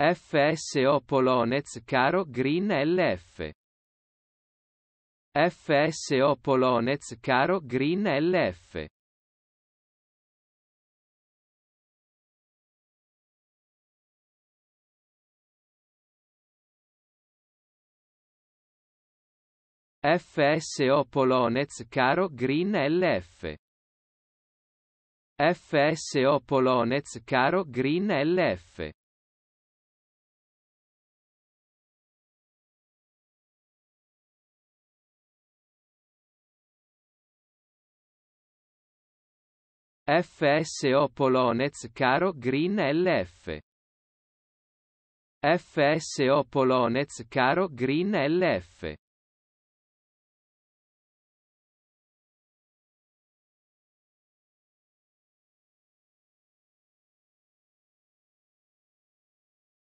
FSO Polonez Caro Green LF FSO Polonez Caro Green LF FSO Polonez Caro Green LF FSO Polonez Caro Green LF FSO Polonez Caro Green LF FSO Polonez Caro Green LF